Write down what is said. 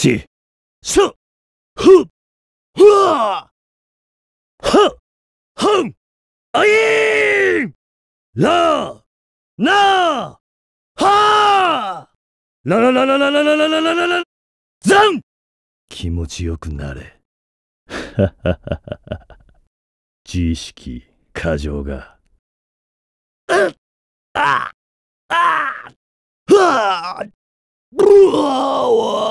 ち、しょ、ふ、ふわは、はん、あいんら、な、はららららららららららららざん気持ちよくなれ。はははは。自意識過剰が。うっああああああああああ